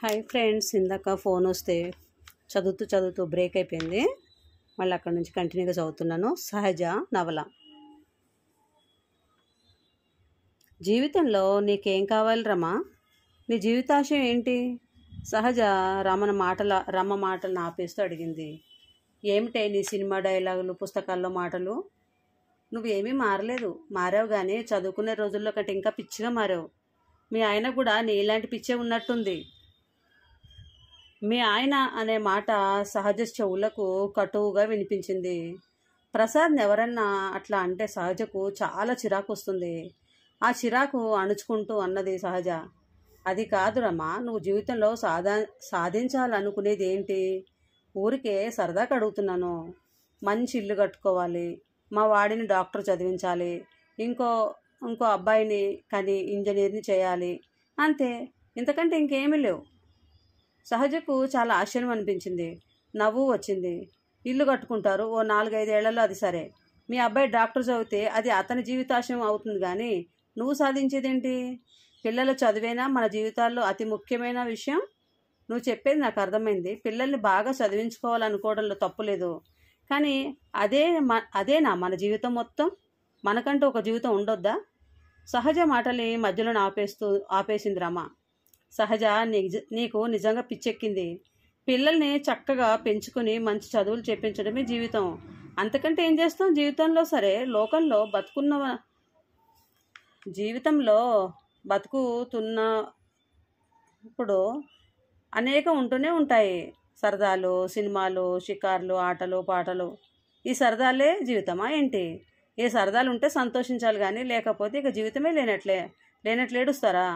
hi friends ఇందాక phone వస్తే చదువుతూ చదువుతూ బ్రేక్ అయిపోయింది మళ్ళీ అక్కడ నుంచి కంటిన్యూగా చదువుతున్నాను సహజ నవల జీవితంలో నీకేం కావాలి రమ నీ జీవితాశయం ఏంటి సహజ రమణ మాటల రమ మాటలను ఆపేస్తూ అడిగింది ఏమిటే నీ సినిమా డైలాగులు పుస్తకాల్లో మాటలు నువ్వేమీ మారలేదు మారావు కానీ చదువుకునే రోజుల్లో కంటే ఇంకా పిచ్చిగా మారావు మీ ఆయన కూడా నీ ఇలాంటి పిచ్చే ఉన్నట్టుంది మీ ఆయన అనే మాట సహజ చెవులకు కటువుగా వినిపించింది ప్రసాద్ని ఎవరన్నా అట్లా అంటే సహజకు చాలా చిరాకు వస్తుంది ఆ చిరాకు అణుచుకుంటూ అన్నది సహజ అది కాదురమ్మా నువ్వు జీవితంలో సాధా సాధించాలనుకునేది ఏంటి ఊరికే సరదాకి అడుగుతున్నాను మంచి ఇల్లు కట్టుకోవాలి మా వాడిని డాక్టర్ చదివించాలి ఇంకో ఇంకో అబ్బాయిని కానీ ఇంజనీర్ని చేయాలి అంతే ఇంతకంటే ఇంకేమీ లేవు సహజకు చాలా ఆశ్చర్యం అనిపించింది నవ్వు వచ్చింది ఇల్లు కట్టుకుంటారు ఓ నాలుగైదేళ్లలో అది సరే మీ అబ్బాయి డాక్టర్ చదివితే అది అతని జీవితాశయం అవుతుంది కానీ నువ్వు సాధించేదేంటి పిల్లల చదివేనా మన జీవితాల్లో అతి ముఖ్యమైన విషయం నువ్వు చెప్పేది నాకు అర్థమైంది పిల్లల్ని బాగా చదివించుకోవాలనుకోవడంలో తప్పులేదు కానీ అదే మ అదేనా మన జీవితం మొత్తం మనకంటూ ఒక జీవితం ఉండొద్దా సహజ మాటల్ని మధ్యలో ఆపేస్తూ ఆపేసింది రమ సహజ నీకు నిజంగా పిచ్చెక్కింది పిల్లల్ని చక్కగా పెంచుకుని మంచి చదువులు చెప్పించడమే జీవితం అంతకంటే ఏం చేస్తాం జీవితంలో సరే లోకంలో బతుకున్న జీవితంలో బతుకుతున్న ఇప్పుడు అనేకం ఉంటూనే ఉంటాయి సరదాలు సినిమాలు షికార్లు ఆటలు పాటలు ఈ సరదాలే జీవితమా ఏంటి ఏ సరదాలు ఉంటే సంతోషించాలి కానీ లేకపోతే ఇక జీవితమే లేనట్లే లేనట్లేడుస్తారా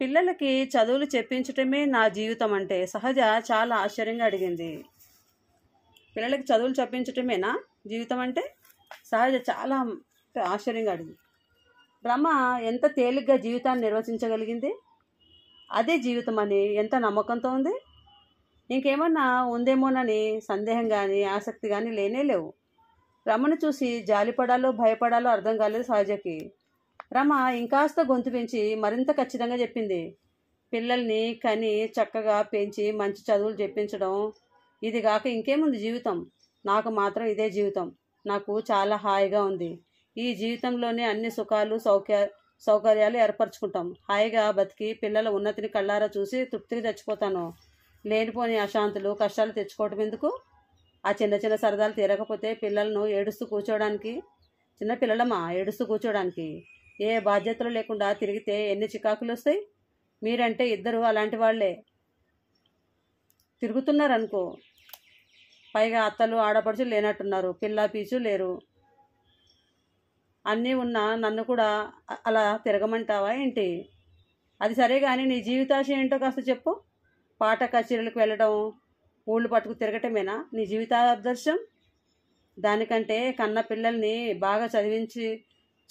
పిల్లలకి చదువులు చెప్పించటమే నా జీవితం అంటే సహజ చాలా ఆశ్చర్యంగా అడిగింది పిల్లలకి చదువులు చెప్పించటమేనా జీవితం అంటే సహజ చాలా ఆశ్చర్యంగా అడిగింది బ్రహ్మ ఎంత తేలిగ్గా జీవితాన్ని నిర్వచించగలిగింది అదే జీవితం అని ఎంత నమ్మకంతో ఉంది ఇంకేమన్నా ఉందేమోనని సందేహం కానీ ఆసక్తి కానీ లేనే లేవు బ్రహ్మను చూసి జాలిపడాలో భయపడాలో అర్థం కాలేదు సహజకి రమ ఇంకాస్త గొంతు పెంచి మరింత ఖచ్చితంగా చెప్పింది పిల్లల్ని కని చక్కగా పెంచి మంచి చదువులు చెప్పించడం ఇది కాక ఇంకేముంది జీవితం నాకు మాత్రం ఇదే జీవితం నాకు చాలా హాయిగా ఉంది ఈ జీవితంలోనే అన్ని సుఖాలు సౌక్య సౌకర్యాలు ఏర్పరచుకుంటాం హాయిగా బతికి పిల్లల ఉన్నతిని కళ్ళారా చూసి తృప్తిగా చచ్చిపోతాను లేనిపోని అశాంతులు కష్టాలు తెచ్చుకోవటం ఎందుకు ఆ చిన్న చిన్న సరదాలు తీరకపోతే పిల్లలను ఏడుస్తూ కూర్చోవడానికి చిన్న పిల్లలమ్మా ఏడుస్తూ కూర్చోవడానికి ఏ బాధ్యతలు లేకుండా తిరిగితే ఎన్ని చికాకులు వస్తాయి మీరంటే ఇద్దరు అలాంటి వాళ్ళే తిరుగుతున్నారనుకో పైగా అత్తలు ఆడపడుచు లేనట్టున్నారు పిల్ల పీచు లేరు అన్నీ ఉన్నా నన్ను కూడా అలా తిరగమంటావా ఏంటి అది సరే కానీ నీ జీవితాశ ఏంటో కాస్త చెప్పు పాట కచేరీలకు వెళ్ళడం ఊళ్ళు పట్టుకు తిరగటమేనా నీ జీవితాదర్శం దానికంటే కన్న పిల్లల్ని బాగా చదివించి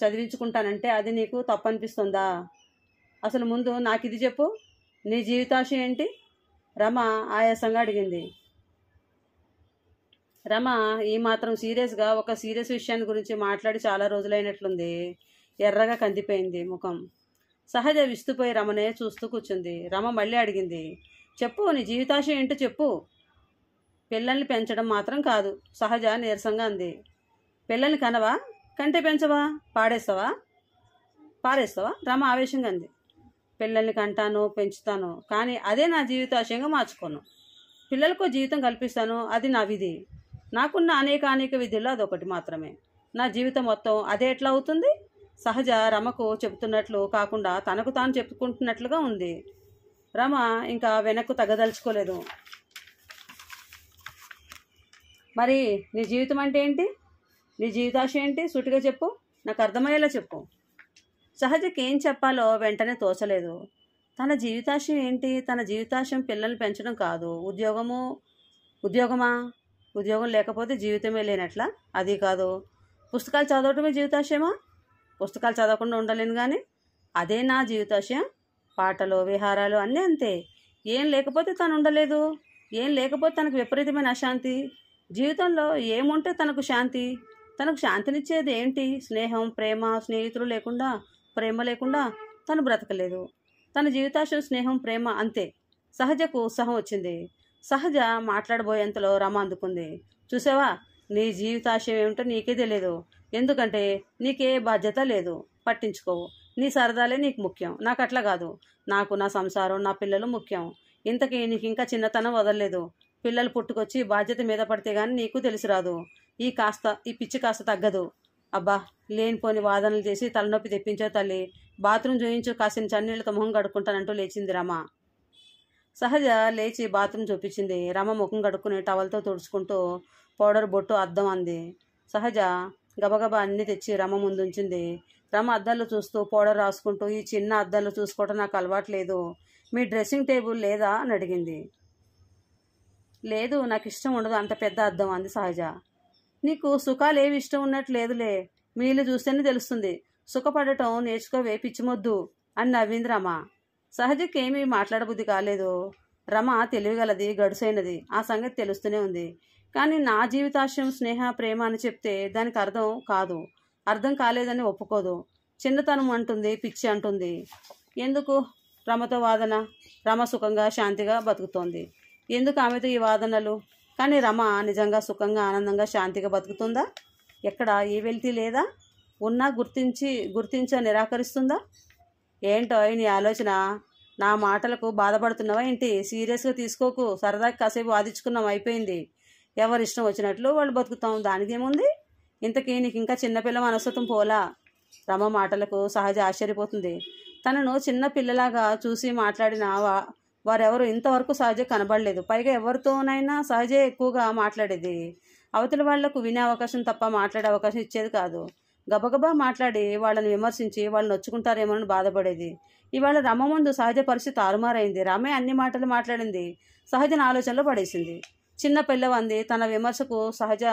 చదివించుకుంటానంటే అది నీకు తప్పనిపిస్తుందా అసలు ముందు నాకు ఇది చెప్పు నీ జీవితాంశం ఏంటి రమ ఆయాసంగా అడిగింది రమ ఈ మాత్రం సీరియస్గా ఒక సీరియస్ విషయాన్ని గురించి మాట్లాడి చాలా రోజులైనట్లుంది ఎర్రగా కందిపోయింది ముఖం సహజ విస్తుపోయి రమనే చూస్తూ కూర్చుంది రమ మళ్ళీ అడిగింది చెప్పు నీ జీవితాశయం ఏంటో చెప్పు పిల్లల్ని పెంచడం మాత్రం కాదు సహజ నీరసంగా అంది పిల్లల్ని కనవా కంటే పెంచవా పాడేస్తావా పారేస్తావా రమ ఆవేశంగా అంది పిల్లల్ని కంటాను పెంచుతాను కానీ అదే నా జీవితాశయంగా మార్చుకోను పిల్లలకు జీవితం కల్పిస్తాను అది నా విధి నాకున్న అనేక అనేక విధుల్లో అదొకటి మాత్రమే నా జీవితం మొత్తం అదే ఎట్లా అవుతుంది సహజ రమకు చెబుతున్నట్లు కాకుండా తనకు తాను చెప్పుకుంటున్నట్లుగా ఉంది రమ ఇంకా వెనక్కు తగ్గదలుచుకోలేదు మరి నీ జీవితం అంటే ఏంటి నీ జీవితాశ ఏంటి సుటిగా చెప్పు నాకు అర్థమయ్యేలా చెప్పు సహజకి ఏం చెప్పాలో వెంటనే తోచలేదు తన జీవితాశయం ఏంటి తన జీవితాశయం పిల్లల్ని పెంచడం కాదు ఉద్యోగము ఉద్యోగమా ఉద్యోగం లేకపోతే జీవితమే లేనట్లా అది కాదు పుస్తకాలు చదవటమే జీవితాశయమా పుస్తకాలు చదవకుండా ఉండలేను కానీ అదే నా జీవితాశయం పాటలు విహారాలు అన్నీ అంతే ఏం లేకపోతే తను ఉండలేదు ఏం లేకపోతే తనకు విపరీతమైన అశాంతి జీవితంలో ఏముంటే తనకు శాంతి తనకు శాంతినిచ్చేది ఏంటి స్నేహం ప్రేమ స్నేహితులు లేకుండా ప్రేమ లేకుండా తను బ్రతకలేదు తన జీవితాశయం స్నేహం ప్రేమ అంతే సహజకు ఉత్సాహం వచ్చింది సహజ మాట్లాడబోయేంతలో రమ అందుకుంది చూసావా నీ జీవితాశయం ఏమిటో నీకే తెలియదు ఎందుకంటే నీకే బాధ్యత లేదు పట్టించుకోవు నీ సరదాలే నీకు ముఖ్యం నాకు అట్లా కాదు నాకు నా సంసారం నా పిల్లలు ముఖ్యం ఇంతకీ నీకు ఇంకా చిన్నతనం వదలలేదు పిల్లలు పుట్టుకొచ్చి బాధ్యత మీద పడితే కానీ నీకు తెలిసి రాదు ఈ కాస్త ఈ పిచ్చి కాస్త తగ్గదు అబ్బా లేనిపోని వాదనలు చేసి తలనొప్పి తెప్పించో తల్లి బాత్రూమ్ చూయించు కాసిన చన్నీళ్ళతో ముఖం కడుక్కుంటానంటూ లేచింది రమ సహజ లేచి బాత్రూమ్ చూపించింది రమ ముఖం కడుక్కుని టవల్తో తుడుచుకుంటూ పౌడర్ బొట్టు అద్దం అంది సహజ గబగబా అన్ని తెచ్చి రమ ముందుంచింది రమ అద్దాలు చూస్తూ పౌడర్ రాసుకుంటూ ఈ చిన్న అద్దాలు చూసుకోవటం నాకు అలవాట్లేదు మీ డ్రెస్సింగ్ టేబుల్ లేదా అని అడిగింది లేదు నాకు ఇష్టం ఉండదు అంత పెద్ద అద్దం అంది సహజ నీకు సుఖాలు ఏవి ఇష్టం ఉన్నట్టు లేదులే మీ ఇల్లు చూస్తేనే తెలుస్తుంది సుఖపడటం నేర్చుకోవే పిచ్చిమొద్దు అని నవ్వింది రమ సహజకేమీ మాట్లాడబుద్ధి కాలేదు రమ తెలివిగలది గడుసైనది ఆ సంగతి తెలుస్తూనే ఉంది కానీ నా జీవితాశయం స్నేహ ప్రేమ అని చెప్తే దానికి అర్థం కాదు అర్థం కాలేదని ఒప్పుకోదు చిన్నతనం అంటుంది పిచ్చి అంటుంది ఎందుకు రమతో వాదన రమ సుఖంగా శాంతిగా బతుకుతోంది ఎందుకు ఆమెతో ఈ వాదనలు కానీ రమ నిజంగా సుఖంగా ఆనందంగా శాంతిగా బతుకుతుందా ఎక్కడ ఏ వెళ్తీ లేదా ఉన్నా గుర్తించి గుర్తించ నిరాకరిస్తుందా ఏంటో నీ ఆలోచన నా మాటలకు బాధపడుతున్నావా ఏంటి సీరియస్గా తీసుకోకు సరదాకి కాసేపు వాదించుకున్నాం అయిపోయింది ఎవరి ఇష్టం వచ్చినట్లు వాళ్ళు బతుకుతాం దానికేముంది ఇంతకీ నీకు ఇంకా చిన్నపిల్ల మనస్తత్వం పోలా రమ మాటలకు సహజ ఆశ్చర్యపోతుంది తనను చిన్న పిల్లలాగా చూసి మాట్లాడిన వారెవరు ఇంతవరకు సహజ కనబడలేదు పైగా ఎవరితోనైనా సహజే ఎక్కువగా మాట్లాడేది అవతల వాళ్లకు వినే అవకాశం తప్ప మాట్లాడే అవకాశం ఇచ్చేది కాదు గబగబా మాట్లాడి వాళ్ళని విమర్శించి వాళ్ళు నొచ్చుకుంటారేమోనని బాధపడేది ఇవాళ రమ ముందు సహజ పరిస్థితి తారుమారైంది రమే అన్ని మాటలు మాట్లాడింది సహజన ఆలోచనలో పడేసింది చిన్న పిల్లవంది తన విమర్శకు సహజ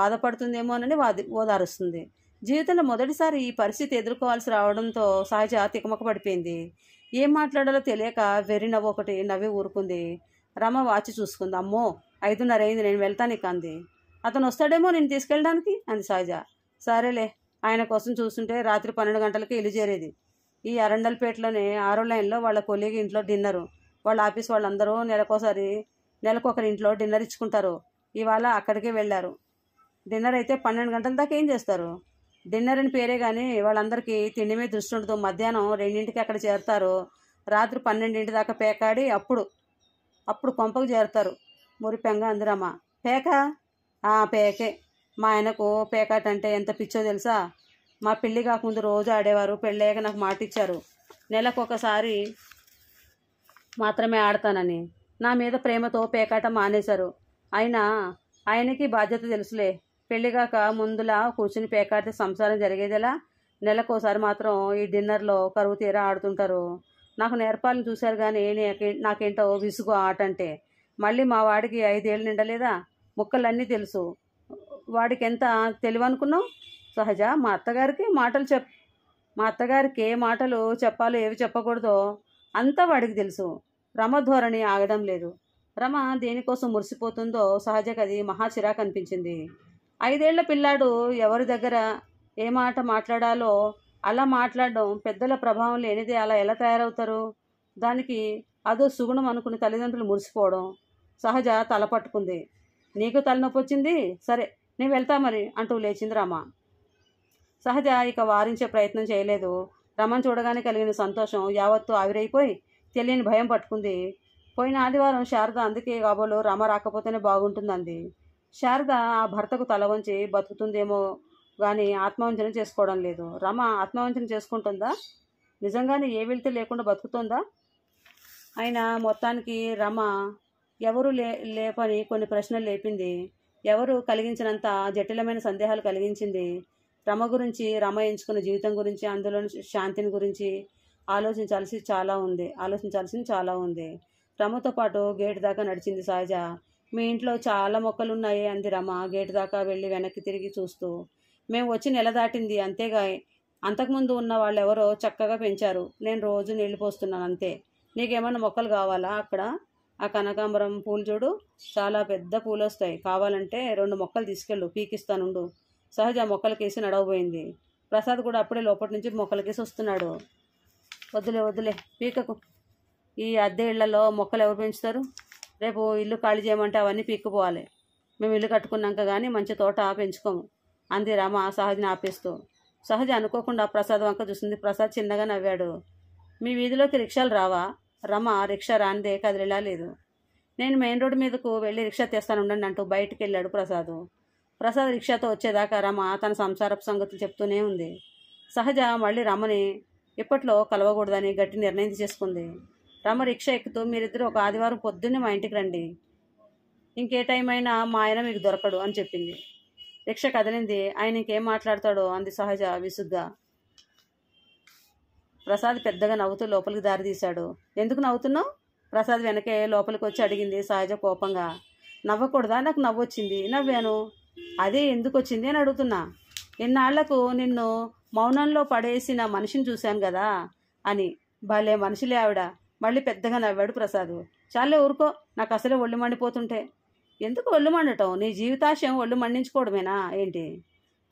బాధపడుతుందేమోనని వాది ఓదారుస్తుంది జీవితంలో మొదటిసారి ఈ పరిస్థితి ఎదుర్కోవాల్సి రావడంతో సహజ తికమక పడిపోయింది ఏం మాట్లాడాలో తెలియక వెర్రినవ్వు ఒకటి నవ్వి ఊరుకుంది రమ వాచి చూసుకుంది అమ్మో ఐదున్నర అయింది నేను వెళ్తాను ఇక అంది అతను వస్తాడేమో నేను తీసుకెళ్ళడానికి అంది సహజ సరేలే ఆయన కోసం చూస్తుంటే రాత్రి పన్నెండు గంటలకి ఇల్లు చేరేది ఈ అరండల్పేటలోనే ఆరో లైన్లో వాళ్ళ కొలీగి ఇంట్లో డిన్నరు వాళ్ళ ఆఫీస్ వాళ్ళందరూ నెలకోసారి నెలకొకరి ఇంట్లో డిన్నర్ ఇచ్చుకుంటారు ఇవాళ అక్కడికే వెళ్ళారు డిన్నర్ అయితే పన్నెండు గంటల దాకా ఏం చేస్తారు డిన్నర్ అని పేరే కానీ వాళ్ళందరికీ తిండి మీద దృష్టి ఉండదు మధ్యాహ్నం రెండింటికి అక్కడ చేరుతారు రాత్రి పన్నెండింటి దాకా పేకాడి అప్పుడు అప్పుడు కొంపకు చేరుతారు మురి పెంగ అందరమ్మ పేక పేకే మా ఆయనకు పేకాట అంటే ఎంత పిచ్చో తెలుసా మా పెళ్ళి కాకముందు రోజు ఆడేవారు పెళ్ళయ్యాక నాకు మాట ఇచ్చారు నెలకు ఒకసారి మాత్రమే ఆడతానని నా మీద ప్రేమతో పేకాట మానేశారు అయినా ఆయనకి బాధ్యత తెలుసులే పెళ్లిగాక ముందులా కూర్చుని పేకాడితే సంసారం జరిగేదిలా నెలకోసారి మాత్రం ఈ డిన్నర్లో కరువు తీరా ఆడుతుంటారు నాకు నేర్పాలని చూశారు కానీ నాకేంటో విసుగు ఆట అంటే మళ్ళీ మా వాడికి ఐదేళ్ళు నిండలేదా ముక్కలన్నీ తెలుసు వాడికి ఎంత తెలివనుకున్నావు సహజ మా అత్తగారికి మాటలు చెప్ మా అత్తగారికి ఏ మాటలు చెప్పాలో ఏవి చెప్పకూడదో అంతా వాడికి తెలుసు రమ ధోరణి ఆగడం లేదు రమ దేనికోసం మురిసిపోతుందో సహజకది అది మహా అనిపించింది ఐదేళ్ల పిల్లాడు ఎవరి దగ్గర ఏ మాట మాట్లాడాలో అలా మాట్లాడడం పెద్దల ప్రభావం లేనిదే అలా ఎలా తయారవుతారు దానికి అదో సుగుణం అనుకుని తల్లిదండ్రులు మురిసిపోవడం సహజ తల పట్టుకుంది నీకు తలనొప్పి వచ్చింది సరే నేను వెళ్తా మరి అంటూ లేచింది రమ సహజ ఇక వారించే ప్రయత్నం చేయలేదు రమను చూడగానే కలిగిన సంతోషం యావత్తు ఆవిరైపోయి తెలియని భయం పట్టుకుంది పోయిన ఆదివారం శారద అందుకే కాబోలు రమ రాకపోతేనే బాగుంటుందంది శారద ఆ భర్తకు తల వంచి బతుకుతుందేమో కానీ ఆత్మవంచన చేసుకోవడం లేదు రమ ఆత్మవంచన చేసుకుంటుందా నిజంగానే ఏ వెళ్తే లేకుండా బతుకుతుందా అయినా మొత్తానికి రమ ఎవరు లే లేపని కొన్ని ప్రశ్నలు లేపింది ఎవరు కలిగించినంత జటిలమైన సందేహాలు కలిగించింది రమ గురించి రమ ఎంచుకున్న జీవితం గురించి అందులో శాంతిని గురించి ఆలోచించాల్సి చాలా ఉంది ఆలోచించాల్సింది చాలా ఉంది రమతో పాటు గేట్ దాకా నడిచింది సహజ మీ ఇంట్లో చాలా మొక్కలు ఉన్నాయి అంది రమ గేటు దాకా వెళ్ళి వెనక్కి తిరిగి చూస్తూ మేము వచ్చి నెల దాటింది అంతేగా అంతకుముందు ఉన్న వాళ్ళు ఎవరో చక్కగా పెంచారు నేను రోజు నీళ్లు పోస్తున్నాను అంతే నీకేమైనా మొక్కలు కావాలా అక్కడ ఆ కనకాంబరం పూలు చూడు చాలా పెద్ద పూలు వస్తాయి కావాలంటే రెండు మొక్కలు తీసుకెళ్ళు పీకిస్తానుండు సహజ మొక్కలకేసి నడవబోయింది ప్రసాద్ కూడా అప్పుడే లోపటి నుంచి మొక్కలకేసి వస్తున్నాడు వద్దులే వద్దులే పీకకు ఈ అద్దె ఇళ్లలో మొక్కలు ఎవరు పెంచుతారు రేపు ఇల్లు ఖాళీ చేయమంటే అవన్నీ పీక్కుపోవాలి మేము ఇల్లు కట్టుకున్నాక కానీ మంచి తోట పెంచుకోము అంది రామ సహజ్ని ఆపేస్తూ సహజ అనుకోకుండా ప్రసాద్ వంక చూసింది ప్రసాద్ చిన్నగా నవ్వాడు మీ వీధిలోకి రిక్షాలు రావా రమ రిక్షా రానిదే కదిలేలా లేదు నేను మెయిన్ రోడ్డు మీదకు వెళ్ళి రిక్షా తెస్తాను ఉండండి అంటూ బయటికి వెళ్ళాడు ప్రసాద్ ప్రసాద్ రిక్షాతో వచ్చేదాకా రమ తన సంసారపు సంగతులు చెప్తూనే ఉంది సహజ మళ్ళీ రమని ఇప్పట్లో కలవకూడదని గట్టి నిర్ణయం చేసుకుంది రమ్మ రిక్షా ఎక్కుతూ మీరిద్దరు ఒక ఆదివారం పొద్దున్నే మా ఇంటికి రండి ఇంకే టైం అయినా మా ఆయన మీకు దొరకడు అని చెప్పింది రిక్ష కదిలింది ఆయన ఇంకేం మాట్లాడతాడో అంది సహజ విసుగ్గా ప్రసాద్ పెద్దగా నవ్వుతూ లోపలికి దారి తీశాడు ఎందుకు నవ్వుతున్నావు ప్రసాద్ వెనకే లోపలికి వచ్చి అడిగింది సహజ కోపంగా నవ్వకూడదా నాకు నవ్వు వచ్చింది నవ్వాను అదే ఎందుకు వచ్చింది అని అడుగుతున్నా ఇన్నాళ్లకు నిన్ను మౌనంలో పడేసిన మనిషిని చూశాను కదా అని భలే మనుషులే ఆవిడ మళ్ళీ పెద్దగా నవ్వాడు ప్రసాద్ చాలే ఊరుకో నాకు అసలే ఒళ్ళు మండిపోతుంటే ఎందుకు ఒళ్ళు మండటం నీ జీవితాశయం ఒళ్ళు మండించుకోవడమేనా ఏంటి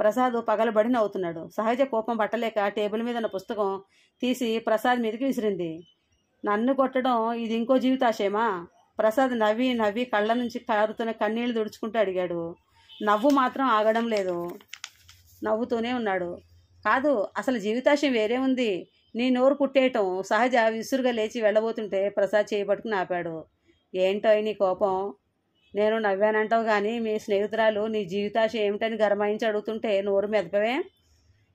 ప్రసాద్ పగలబడి నవ్వుతున్నాడు సహజ కోపం పట్టలేక టేబుల్ మీద ఉన్న పుస్తకం తీసి ప్రసాద్ మీదకి విసిరింది నన్ను కొట్టడం ఇది ఇంకో జీవితాశయమా ప్రసాద్ నవ్వి నవ్వి కళ్ళ నుంచి కారుతున్న కన్నీళ్ళు దుడుచుకుంటూ అడిగాడు నవ్వు మాత్రం ఆగడం లేదు నవ్వుతూనే ఉన్నాడు కాదు అసలు జీవితాశయం వేరే ఉంది నీ నోరు పుట్టేయటం సహజ విసురుగా లేచి వెళ్ళబోతుంటే ప్రసాద్ చేయబట్టుకుని ఆపాడు ఏంటో నీ కోపం నేను నవ్వానంటావు కానీ మీ స్నేహితురాలు నీ జీవితాశ ఏమిటని గర్మాయించి అడుగుతుంటే నోరు మెదపవే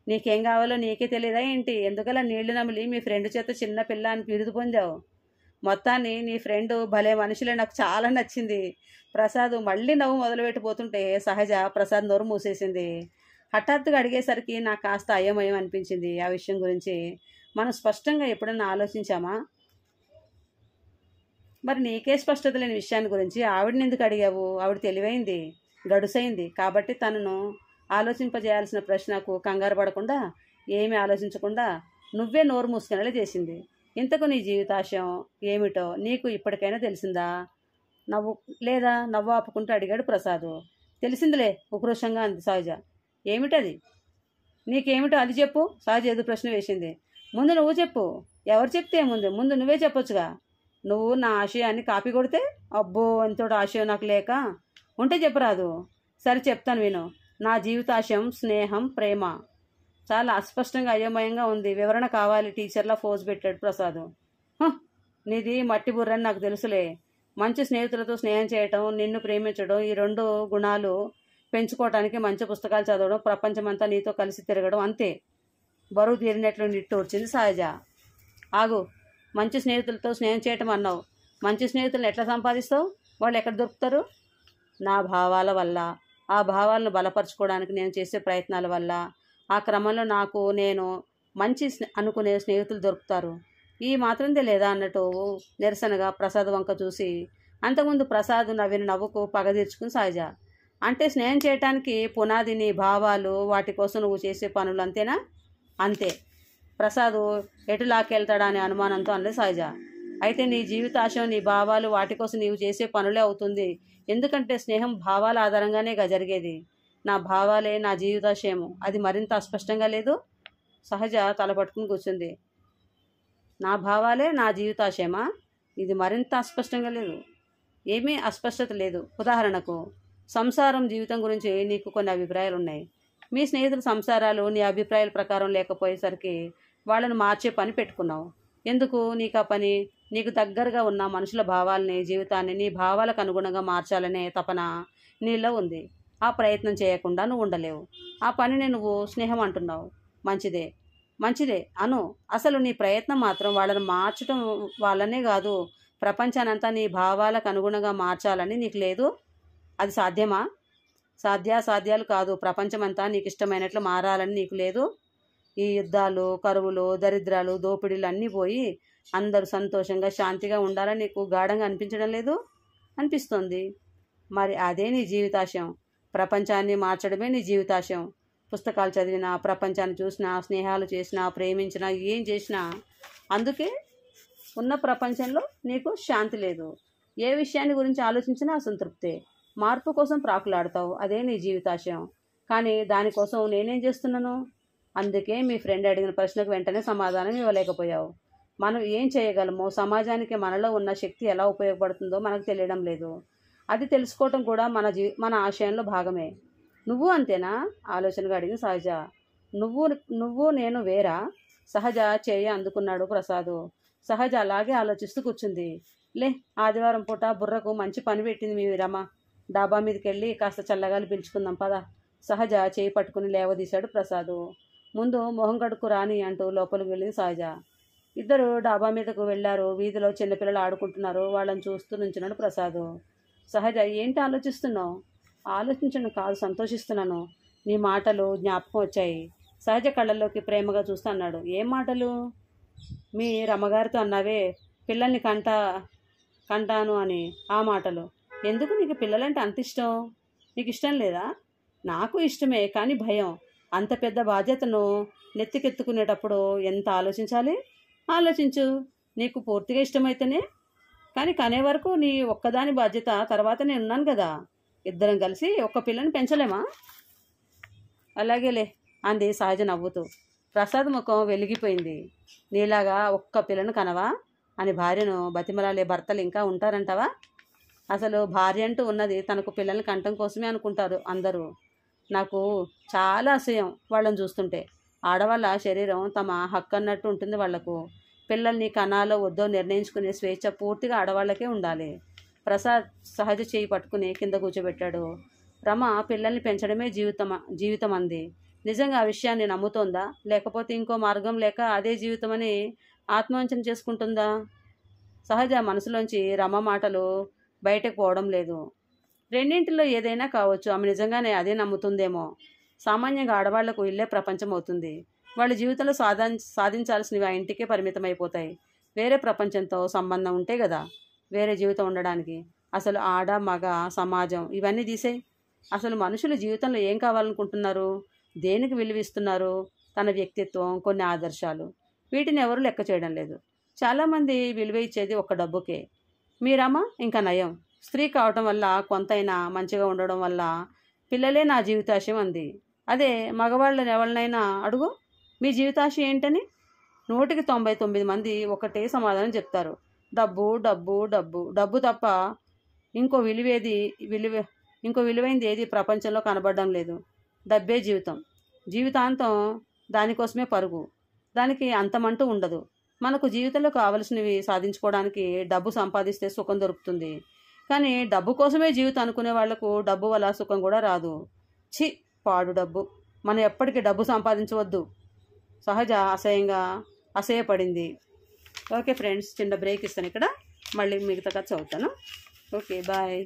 నీకేం కావాలో నీకే తెలియదా ఏంటి ఎందుకలా నీళ్లు నమిలి మీ ఫ్రెండ్ చేత చిన్న పిల్ల అని పిరుదు పొందావు మొత్తాన్ని నీ ఫ్రెండ్ భలే మనుషులే నాకు చాలా నచ్చింది ప్రసాద్ మళ్ళీ నవ్వు మొదలుపెట్టిపోతుంటే సహజ ప్రసాద్ నోరు మూసేసింది హఠాత్తుగా అడిగేసరికి నాకు కాస్త అయోమయం అనిపించింది ఆ విషయం గురించి మనం స్పష్టంగా ఎప్పుడన్నా ఆలోచించామా మరి నీకే స్పష్టత లేని విషయాన్ని గురించి ఆవిడని ఎందుకు అడిగావు ఆవిడ తెలివైంది గడుసైంది కాబట్టి తనను ఆలోచింపజేయాల్సిన ప్రశ్నకు కంగారు పడకుండా ఏమి ఆలోచించకుండా నువ్వే నోరు మూసుకునేలా చేసింది ఇంతకు నీ జీవితాశయం ఏమిటో నీకు ఇప్పటికైనా తెలిసిందా నవ్వు లేదా నవ్వు ఆపుకుంటూ అడిగాడు ప్రసాదు తెలిసిందిలే ఉక్రోషంగా అంది సహజ ఏమిటది నీకేమిటో అది చెప్పు సహజ ఏదో ప్రశ్న వేసింది ముందు నువ్వు చెప్పు ఎవరు చెప్తే ముందు ముందు నువ్వే చెప్పొచ్చుగా నువ్వు నా ఆశయాన్ని కాపీ కొడితే అబ్బో ఎంతోటి ఆశయం నాకు లేక ఉంటే చెప్పరాదు సరే చెప్తాను విను నా జీవితాశయం స్నేహం ప్రేమ చాలా అస్పష్టంగా అయోమయంగా ఉంది వివరణ కావాలి టీచర్లా ఫోజ్ పెట్టాడు ప్రసాద్ నీది మట్టి బుర్రని నాకు తెలుసులే మంచి స్నేహితులతో స్నేహం చేయటం నిన్ను ప్రేమించడం ఈ రెండు గుణాలు పెంచుకోవటానికి మంచి పుస్తకాలు చదవడం ప్రపంచమంతా నీతో కలిసి తిరగడం అంతే బరువు తీరినట్లు నిట్టూర్చింది సహజ ఆగు మంచి స్నేహితులతో స్నేహం చేయటం అన్నావు మంచి స్నేహితులను ఎట్లా సంపాదిస్తావు వాళ్ళు ఎక్కడ దొరుకుతారు నా భావాల వల్ల ఆ భావాలను బలపరచుకోవడానికి నేను చేసే ప్రయత్నాల వల్ల ఆ క్రమంలో నాకు నేను మంచి అనుకునే స్నేహితులు దొరుకుతారు ఈ మాత్రం లేదా అన్నట్టు నిరసనగా ప్రసాద్ వంక చూసి అంతకుముందు ప్రసాద్ నవ్విన నవ్వుకు పగ తీర్చుకుని సహజ అంటే స్నేహం చేయటానికి పునాదిని భావాలు వాటి కోసం నువ్వు చేసే పనులు అంతేనా అంతే ప్రసాదు ఎటు లాక్కెళ్తాడా అనే అనుమానంతో అంది సహజ అయితే నీ జీవితాశయం నీ భావాలు వాటి కోసం నీవు చేసే పనులే అవుతుంది ఎందుకంటే స్నేహం భావాల ఆధారంగానేగా జరిగేది నా భావాలే నా జీవితాశయము అది మరింత అస్పష్టంగా లేదు సహజ తలపట్టుకుని కూర్చుంది నా భావాలే నా జీవితాశయమా ఇది మరింత అస్పష్టంగా లేదు ఏమీ అస్పష్టత లేదు ఉదాహరణకు సంసారం జీవితం గురించి నీకు కొన్ని అభిప్రాయాలు ఉన్నాయి మీ స్నేహితుల సంసారాలు నీ అభిప్రాయాల ప్రకారం లేకపోయేసరికి వాళ్ళను మార్చే పని పెట్టుకున్నావు ఎందుకు నీకు ఆ పని నీకు దగ్గరగా ఉన్న మనుషుల భావాలని జీవితాన్ని నీ భావాలకు అనుగుణంగా మార్చాలనే తపన నీలో ఉంది ఆ ప్రయత్నం చేయకుండా నువ్వు ఉండలేవు ఆ పనిని నువ్వు స్నేహం అంటున్నావు మంచిదే మంచిదే అను అసలు నీ ప్రయత్నం మాత్రం వాళ్ళని మార్చడం వాళ్ళనే కాదు ప్రపంచానంతా నీ భావాలకు అనుగుణంగా మార్చాలని నీకు లేదు అది సాధ్యమా సాధ్యాసాధ్యాలు కాదు ప్రపంచమంతా నీకు ఇష్టమైనట్లు మారాలని నీకు లేదు ఈ యుద్ధాలు కరువులు దరిద్రాలు దోపిడీలు అన్నీ పోయి అందరూ సంతోషంగా శాంతిగా ఉండాలని నీకు గాఢంగా అనిపించడం లేదు అనిపిస్తుంది మరి అదే నీ జీవితాశయం ప్రపంచాన్ని మార్చడమే నీ జీవితాశయం పుస్తకాలు చదివినా ప్రపంచాన్ని చూసినా స్నేహాలు చేసినా ప్రేమించినా ఏం చేసినా అందుకే ఉన్న ప్రపంచంలో నీకు శాంతి లేదు ఏ విషయాన్ని గురించి ఆలోచించినా అసంతృప్తే మార్పు కోసం ప్రాకులాడతావు అదే నీ జీవితాశయం కానీ దానికోసం నేనేం చేస్తున్నాను అందుకే మీ ఫ్రెండ్ అడిగిన ప్రశ్నకు వెంటనే సమాధానం ఇవ్వలేకపోయావు మనం ఏం చేయగలమో సమాజానికి మనలో ఉన్న శక్తి ఎలా ఉపయోగపడుతుందో మనకు తెలియడం లేదు అది తెలుసుకోవటం కూడా మన జీ మన ఆశయంలో భాగమే నువ్వు అంతేనా ఆలోచనగా అడిగింది సహజ నువ్వు నువ్వు నేను వేరా సహజ చేయి అందుకున్నాడు ప్రసాదు సహజ అలాగే ఆలోచిస్తూ కూర్చుంది లే ఆదివారం పూట బుర్రకు మంచి పని పెట్టింది మీ రమ డాబా మీదకి వెళ్ళి కాస్త చల్లగాలి పిలుచుకుందాం పద సహజ చేయి పట్టుకుని లేవదీశాడు ప్రసాదు ముందు మొహం కడుక్కు రాని అంటూ లోపలికి వెళ్ళింది సహజ ఇద్దరు డాబా మీదకు వెళ్ళారు వీధిలో చిన్నపిల్లలు ఆడుకుంటున్నారు వాళ్ళని చూస్తూ నుంచున్నాడు ప్రసాద్ సహజ ఏంటి ఆలోచిస్తున్నావు ఆలోచించను కాదు సంతోషిస్తున్నాను నీ మాటలు జ్ఞాపకం వచ్చాయి సహజ కళ్ళల్లోకి ప్రేమగా చూస్తూ అన్నాడు ఏం మాటలు మీ రమ్మగారితో అన్నావే పిల్లల్ని కంట కంటాను అని ఆ మాటలు ఎందుకు నీకు పిల్లలంటే అంత ఇష్టం నీకు ఇష్టం లేదా నాకు ఇష్టమే కానీ భయం అంత పెద్ద బాధ్యతను నెత్తికెత్తుకునేటప్పుడు ఎంత ఆలోచించాలి ఆలోచించు నీకు పూర్తిగా ఇష్టమైతేనే కానీ కనే వరకు నీ ఒక్కదాని బాధ్యత తర్వాత నేను ఉన్నాను కదా ఇద్దరం కలిసి ఒక్క పిల్లని పెంచలేమా అలాగేలే అంది సహజ నవ్వుతూ ప్రసాద్ ముఖం వెలిగిపోయింది నీలాగా ఒక్క పిల్లను కనవా అని భార్యను బతిమలాలే భర్తలు ఇంకా ఉంటారంటావా అసలు భార్య అంటూ ఉన్నది తనకు పిల్లల్ని కంటం కోసమే అనుకుంటారు అందరూ నాకు చాలా అసహ్యం వాళ్ళని చూస్తుంటే ఆడవాళ్ళ శరీరం తమ హక్కు అన్నట్టు ఉంటుంది వాళ్లకు పిల్లల్ని కణాలో వద్దో నిర్ణయించుకునే స్వేచ్ఛ పూర్తిగా ఆడవాళ్ళకే ఉండాలి ప్రసాద్ సహజ చేయి పట్టుకుని కింద కూర్చోబెట్టాడు రమ పిల్లల్ని పెంచడమే జీవితం జీవితం అంది నిజంగా ఆ విషయాన్ని నమ్ముతోందా లేకపోతే ఇంకో మార్గం లేక అదే జీవితం అని ఆత్మవంచన చేసుకుంటుందా సహజ మనసులోంచి రమ మాటలు బయటకు పోవడం లేదు రెండింటిలో ఏదైనా కావచ్చు ఆమె నిజంగానే అదే నమ్ముతుందేమో సామాన్యంగా ఆడవాళ్లకు ఇల్లే ప్రపంచం అవుతుంది వాళ్ళ జీవితంలో సాధా సాధించాల్సినవి ఆ ఇంటికే పరిమితమైపోతాయి వేరే ప్రపంచంతో సంబంధం ఉంటే కదా వేరే జీవితం ఉండడానికి అసలు ఆడ మగ సమాజం ఇవన్నీ తీసే అసలు మనుషులు జీవితంలో ఏం కావాలనుకుంటున్నారు దేనికి విలువిస్తున్నారు తన వ్యక్తిత్వం కొన్ని ఆదర్శాలు వీటిని ఎవరు లెక్క చేయడం లేదు చాలామంది విలువ ఇచ్చేది ఒక డబ్బుకే మీరమ్మ ఇంకా నయం స్త్రీ కావటం వల్ల కొంతైనా మంచిగా ఉండడం వల్ల పిల్లలే నా జీవితాశయం అంది అదే మగవాళ్ళు ఎవరినైనా అడుగు మీ జీవితాశయం ఏంటని నూటికి తొంభై తొమ్మిది మంది ఒకటే సమాధానం చెప్తారు డబ్బు డబ్బు డబ్బు డబ్బు తప్ప ఇంకో విలువేది విలువ ఇంకో విలువైంది ఏది ప్రపంచంలో కనబడడం లేదు డబ్బే జీవితం జీవితాంతం దానికోసమే పరుగు దానికి అంతమంటూ ఉండదు మనకు జీవితంలో కావలసినవి సాధించుకోవడానికి డబ్బు సంపాదిస్తే సుఖం దొరుకుతుంది కానీ డబ్బు కోసమే జీవితం అనుకునే వాళ్లకు డబ్బు వల్ల సుఖం కూడా రాదు చి పాడు డబ్బు మనం ఎప్పటికీ డబ్బు సంపాదించవద్దు సహజ అసహ్యంగా అసహ్యపడింది ఓకే ఫ్రెండ్స్ చిన్న బ్రేక్ ఇస్తాను ఇక్కడ మళ్ళీ మిగతా చదువుతాను ఓకే బాయ్